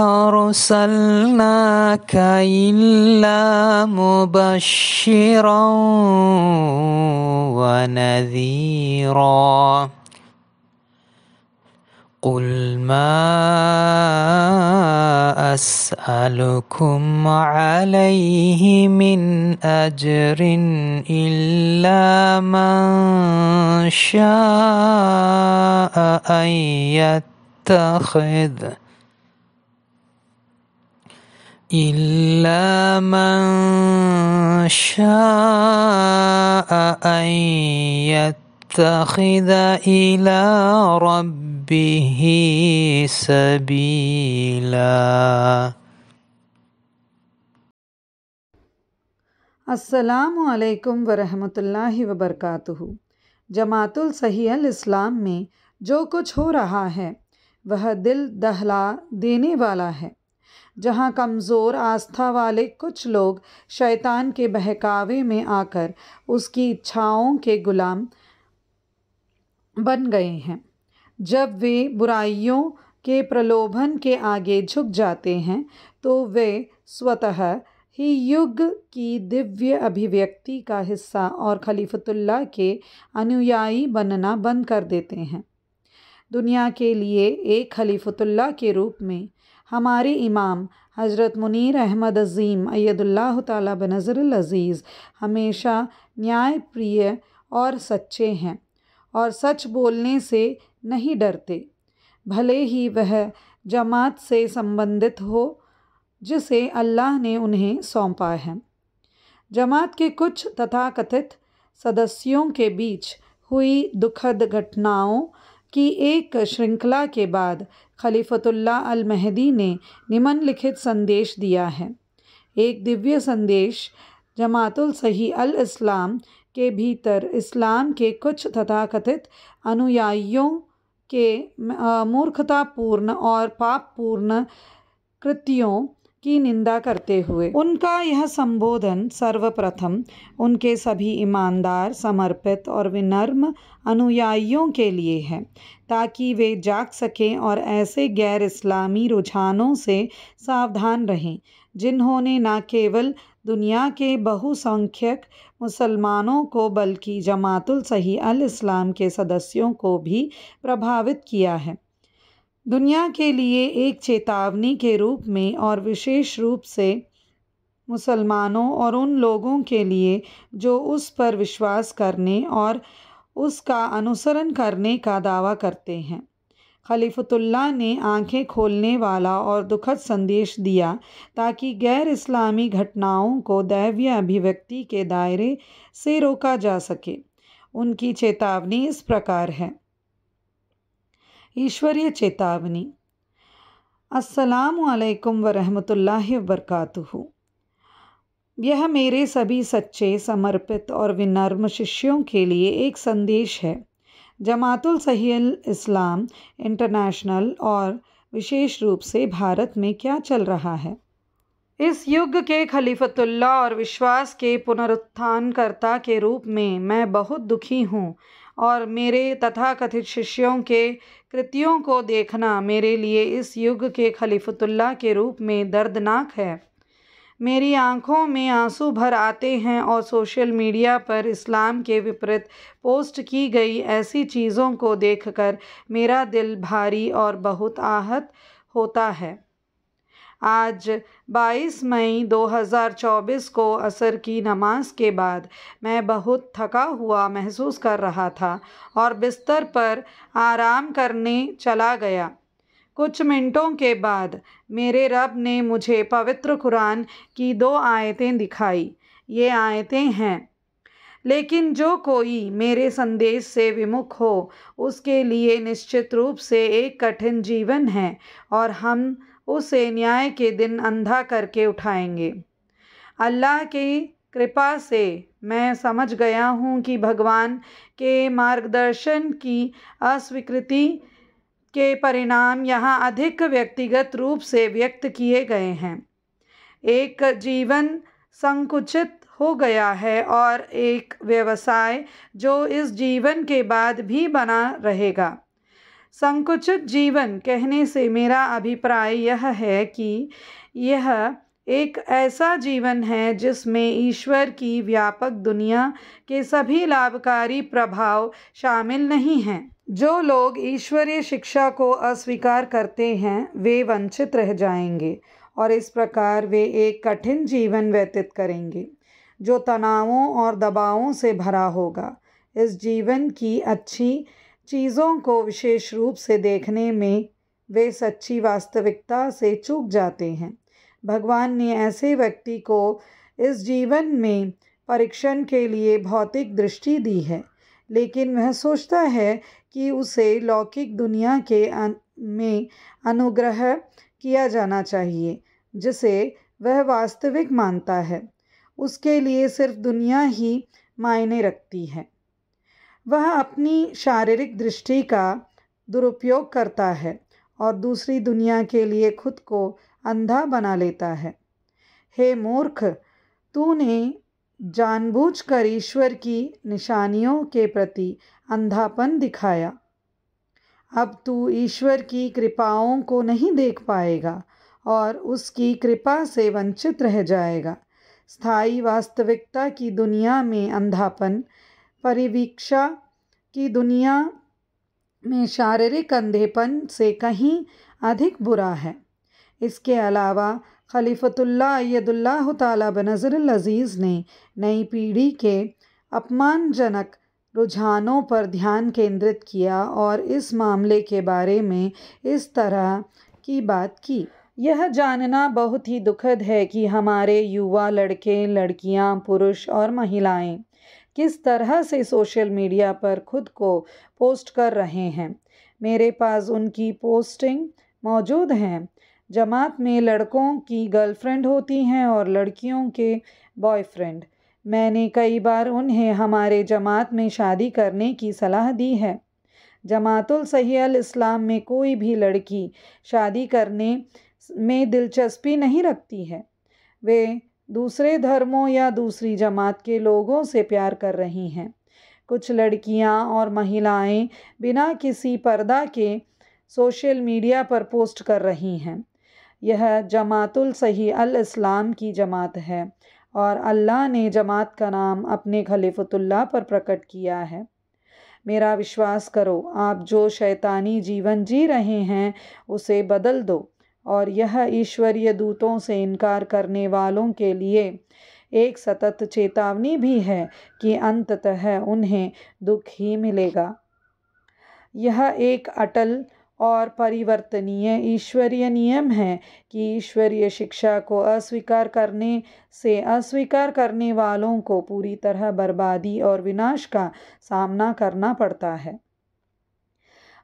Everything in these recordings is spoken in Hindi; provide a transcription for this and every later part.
أرسلناك إلا مبشرا ونذيرا قل ما أسألكم عليه من أجر إلا من شاء أن يتخذ إلا من شاء أن يتخذ إلى ربه سبيلا जमातुल सहील इस्लाम में जो कुछ हो रहा है वह दिल दहला देने वाला है जहां कमज़ोर आस्था वाले कुछ लोग शैतान के बहकावे में आकर उसकी इच्छाओं के गुलाम बन गए हैं जब वे बुराइयों के प्रलोभन के आगे झुक जाते हैं तो वे स्वतः ही युग की दिव्य अभिव्यक्ति का हिस्सा और खलीफतुल्ला के अनुयायी बनना बंद कर देते हैं दुनिया के लिए एक खलीफतुल्ला के रूप में हमारे इमाम हज़रत मुनीर अहमद अज़ीम अयदुल्ला ताला बनज़र अज़ीज़ हमेशा न्यायप्रिय और सच्चे हैं और सच बोलने से नहीं डरते भले ही वह जमात से संबंधित हो जिसे अल्लाह ने उन्हें सौंपा है जमात के कुछ तथाकथित सदस्यों के बीच हुई दुखद घटनाओं की एक श्रृंखला के बाद खलीफतुल्ला अल महदी ने निम्नलिखित संदेश दिया है एक दिव्य संदेश जमातुल सही अल इस्लाम के भीतर इस्लाम के कुछ तथाकथित अनुयायियों के मूर्खतापूर्ण और पापपूर्ण कृतियों की निंदा करते हुए उनका यह संबोधन सर्वप्रथम उनके सभी ईमानदार समर्पित और विनर्म अनुयायियों के लिए है ताकि वे जाग सकें और ऐसे गैर इस्लामी रुझानों से सावधान रहें जिन्होंने न केवल दुनिया के बहुसंख्यक मुसलमानों को बल्कि जमातुल सही अल इस्लाम के सदस्यों को भी प्रभावित किया है दुनिया के लिए एक चेतावनी के रूप में और विशेष रूप से मुसलमानों और उन लोगों के लिए जो उस पर विश्वास करने और उसका अनुसरण करने का दावा करते हैं खलीफतुल्ला ने आंखें खोलने वाला और दुखद संदेश दिया ताकि गैर इस्लामी घटनाओं को दैवीय अभिव्यक्ति के दायरे से रोका जा सके उनकी चेतावनी इस प्रकार है ईश्वरीय चेतावनी असलकम वरहमल वर्क यह मेरे सभी सच्चे समर्पित और विनम्र शिष्यों के लिए एक संदेश है जमातुल सहील इस्लाम इंटरनेशनल और विशेष रूप से भारत में क्या चल रहा है इस युग के खलीफतुल्ला और विश्वास के पुनरुत्थानकर्ता के रूप में मैं बहुत दुखी हूँ और मेरे तथाकथित शिष्यों के कृतियों को देखना मेरे लिए इस युग के खलीफतुल्ला के रूप में दर्दनाक है मेरी आंखों में आंसू भर आते हैं और सोशल मीडिया पर इस्लाम के विपरीत पोस्ट की गई ऐसी चीज़ों को देखकर मेरा दिल भारी और बहुत आहत होता है आज 22 मई 2024 को असर की नमाज के बाद मैं बहुत थका हुआ महसूस कर रहा था और बिस्तर पर आराम करने चला गया कुछ मिनटों के बाद मेरे रब ने मुझे पवित्र कुरान की दो आयतें दिखाई ये आयतें हैं लेकिन जो कोई मेरे संदेश से विमुख हो उसके लिए निश्चित रूप से एक कठिन जीवन है और हम उसे न्याय के दिन अंधा करके उठाएंगे अल्लाह की कृपा से मैं समझ गया हूँ कि भगवान के मार्गदर्शन की अस्वीकृति के परिणाम यहाँ अधिक व्यक्तिगत रूप से व्यक्त किए गए हैं एक जीवन संकुचित हो गया है और एक व्यवसाय जो इस जीवन के बाद भी बना रहेगा संकुचित जीवन कहने से मेरा अभिप्राय यह है कि यह एक ऐसा जीवन है जिसमें ईश्वर की व्यापक दुनिया के सभी लाभकारी प्रभाव शामिल नहीं हैं जो लोग ईश्वरीय शिक्षा को अस्वीकार करते हैं वे वंचित रह जाएंगे और इस प्रकार वे एक कठिन जीवन व्यतीत करेंगे जो तनावों और दबावों से भरा होगा इस जीवन की अच्छी चीज़ों को विशेष रूप से देखने में वे सच्ची वास्तविकता से चूक जाते हैं भगवान ने ऐसे व्यक्ति को इस जीवन में परीक्षण के लिए भौतिक दृष्टि दी है लेकिन वह सोचता है कि उसे लौकिक दुनिया के अन, में अनुग्रह किया जाना चाहिए जिसे वह वास्तविक मानता है उसके लिए सिर्फ दुनिया ही मायने रखती है वह अपनी शारीरिक दृष्टि का दुरुपयोग करता है और दूसरी दुनिया के लिए खुद को अंधा बना लेता है हे मूर्ख तूने जानबूझकर ईश्वर की निशानियों के प्रति अंधापन दिखाया अब तू ईश्वर की कृपाओं को नहीं देख पाएगा और उसकी कृपा से वंचित रह जाएगा स्थायी वास्तविकता की दुनिया में अंधापन परिवीक्षा की दुनिया में शारीरिक अंधेपन से कहीं अधिक बुरा है इसके अलावा खलीफतुल्ला अयदुल्ला तला बनज़र अज़ीज़ ने नई पीढ़ी के अपमानजनक रुझानों पर ध्यान केंद्रित किया और इस मामले के बारे में इस तरह की बात की यह जानना बहुत ही दुखद है कि हमारे युवा लड़के लड़कियां, पुरुष और महिलाएं किस तरह से सोशल मीडिया पर खुद को पोस्ट कर रहे हैं मेरे पास उनकी पोस्टिंग मौजूद हैं जमात में लड़कों की गर्लफ्रेंड होती हैं और लड़कियों के बॉयफ्रेंड मैंने कई बार उन्हें हमारे जमात में शादी करने की सलाह दी है जमातुल सहील इस्लाम में कोई भी लड़की शादी करने में दिलचस्पी नहीं रखती है वे दूसरे धर्मों या दूसरी जमात के लोगों से प्यार कर रही हैं कुछ लड़कियां और महिलाएं बिना किसी पर्दा के सोशल मीडिया पर पोस्ट कर रही हैं यह जमातुल सही अल इस्लाम की जमात है और अल्लाह ने जमात का नाम अपने खलीफतुल्ला पर प्रकट किया है मेरा विश्वास करो आप जो शैतानी जीवन जी रहे हैं उसे बदल दो और यह ईश्वरीय दूतों से इनकार करने वालों के लिए एक सतत चेतावनी भी है कि अंततः उन्हें दुख ही मिलेगा यह एक अटल और परिवर्तनीय ईश्वरीय नियम है कि ईश्वरीय शिक्षा को अस्वीकार करने से अस्वीकार करने वालों को पूरी तरह बर्बादी और विनाश का सामना करना पड़ता है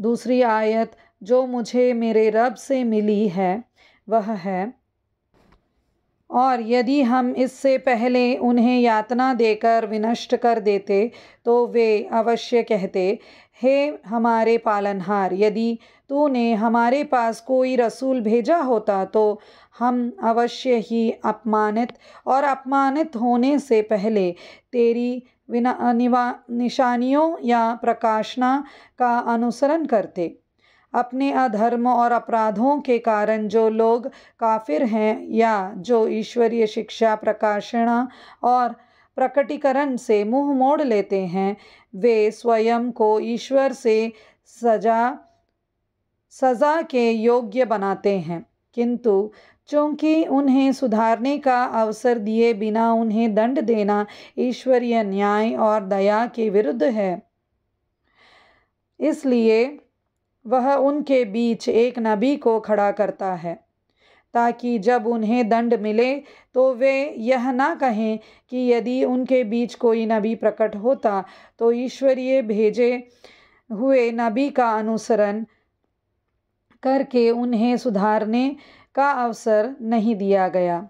दूसरी आयत जो मुझे मेरे रब से मिली है वह है और यदि हम इससे पहले उन्हें यातना देकर विनष्ट कर देते तो वे अवश्य कहते हे हमारे पालनहार यदि तूने हमारे पास कोई रसूल भेजा होता तो हम अवश्य ही अपमानित और अपमानित होने से पहले तेरी विना निशानियों या प्रकाशना का अनुसरण करते अपने अधर्म और अपराधों के कारण जो लोग काफिर हैं या जो ईश्वरीय शिक्षा प्रकाशना और प्रकटीकरण से मुंह मोड़ लेते हैं वे स्वयं को ईश्वर से सजा सजा के योग्य बनाते हैं किंतु चूँकि उन्हें सुधारने का अवसर दिए बिना उन्हें दंड देना ईश्वरीय न्याय और दया के विरुद्ध है इसलिए वह उनके बीच एक नबी को खड़ा करता है ताकि जब उन्हें दंड मिले तो वे यह ना कहें कि यदि उनके बीच कोई नबी प्रकट होता तो ईश्वरीय भेजे हुए नबी का अनुसरण करके उन्हें सुधारने का अवसर नहीं दिया गया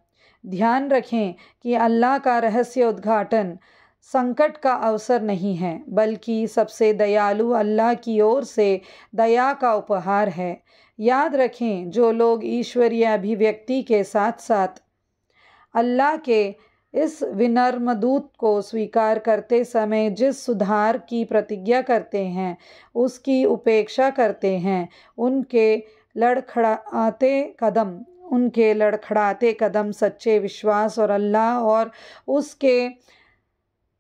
ध्यान रखें कि अल्लाह का रहस्य उद्घाटन संकट का अवसर नहीं है बल्कि सबसे दयालु अल्लाह की ओर से दया का उपहार है याद रखें जो लोग ईश्वरीय अभिव्यक्ति के साथ साथ अल्लाह के इस विनर्म दूत को स्वीकार करते समय जिस सुधार की प्रतिज्ञा करते हैं उसकी उपेक्षा करते हैं उनके लड़खड़ाते कदम उनके लड़खड़ाते कदम सच्चे विश्वास और अल्लाह और उसके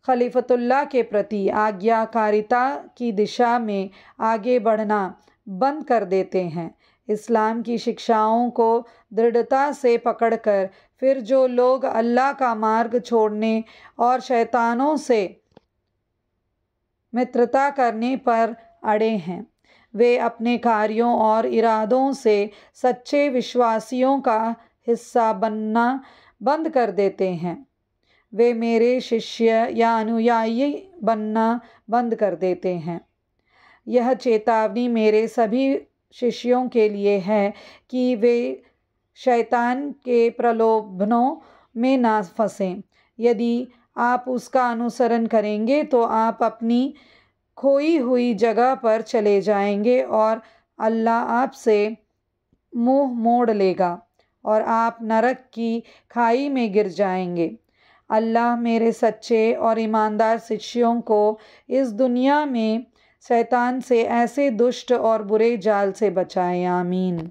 खलीफतुल्ला के प्रति आज्ञाकारिता की दिशा में आगे बढ़ना बंद कर देते हैं इस्लाम की शिक्षाओं को दृढ़ता से पकड़कर फिर जो लोग अल्लाह का मार्ग छोड़ने और शैतानों से मित्रता करने पर अड़े हैं वे अपने कार्यों और इरादों से सच्चे विश्वासियों का हिस्सा बनना बंद कर देते हैं वे मेरे शिष्य या अनुयायी बनना बंद कर देते हैं यह चेतावनी मेरे सभी शिष्यों के लिए है कि वे शैतान के प्रलोभनों में ना फंसें यदि आप उसका अनुसरण करेंगे तो आप अपनी खोई हुई जगह पर चले जाएंगे और अल्लाह आपसे मुंह मोड़ लेगा और आप नरक की खाई में गिर जाएंगे अल्लाह मेरे सच्चे और ईमानदार शिष्यों को इस दुनिया में शैतान से ऐसे दुष्ट और बुरे जाल से बचाए आमीन